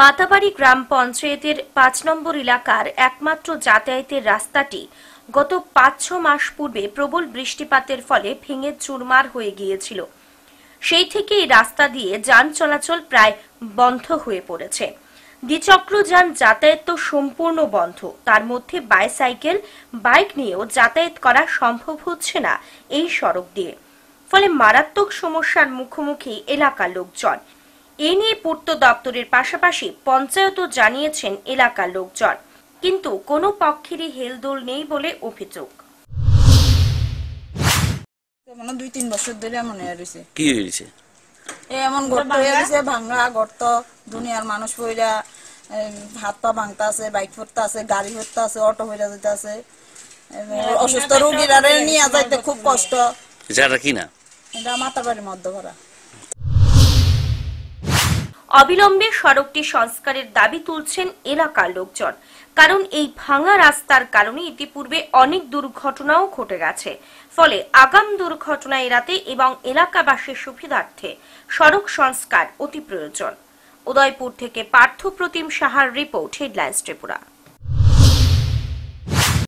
মাতাবাড়ি গ্রাম পঞ্চায়েতের পাঁচ নম্বর এলাকার একমাত্র যাতায়াতের রাস্তাটি গত পাঁচ ছ মাস পূর্বে প্রবল বৃষ্টিপাতের ফলে ভেঙে চুরমার হয়ে গিয়েছিল সেই থেকে এই রাস্তা দিয়ে যান চলাচল প্রায় বন্ধ হয়ে পড়েছে দ্বিচক্র যান যাতায়াত তো সম্পূর্ণ বন্ধ তার মধ্যে বাইসাইকেল বাইক নিয়েও যাতায়াত করা সম্ভব হচ্ছে না এই সড়ক দিয়ে ফলে মারাত্মক সমস্যার মুখোমুখি এলাকার লোকজন এ নিয়ে পূর্ত দপ্তরের পাশাপাশি পঞ্চায়েতও জানিয়েছেন এলাকার লোকজন কিন্তু কোনো পক্ষেরই হেলদোল নেই বলে অভিযোগ মানে মানুষ হাত পা আছে বাইক গাড়ি আছে অটো খুব কষ্ট যারা কিনা এটা বাড়ির মধ্যে ভরা অবিলম্বে সড়কটি সংস্কারের দাবি তুলছেন এলাকার লোকজন কারণ এই ভাঙা রাস্তার কারণে ইতিপূর্বে অনেক দুর্ঘটনাও ঘটে গেছে ফলে আগাম দুর্ঘটনা এড়াতে এবং এলাকাবাসীর সুবিধার্থে সড়ক সংস্কার অতি প্রয়োজন উদয়পুর থেকে পার্থ প্রতিম সাহার রিপোর্ট হেডলাইন্স ত্রিপুরা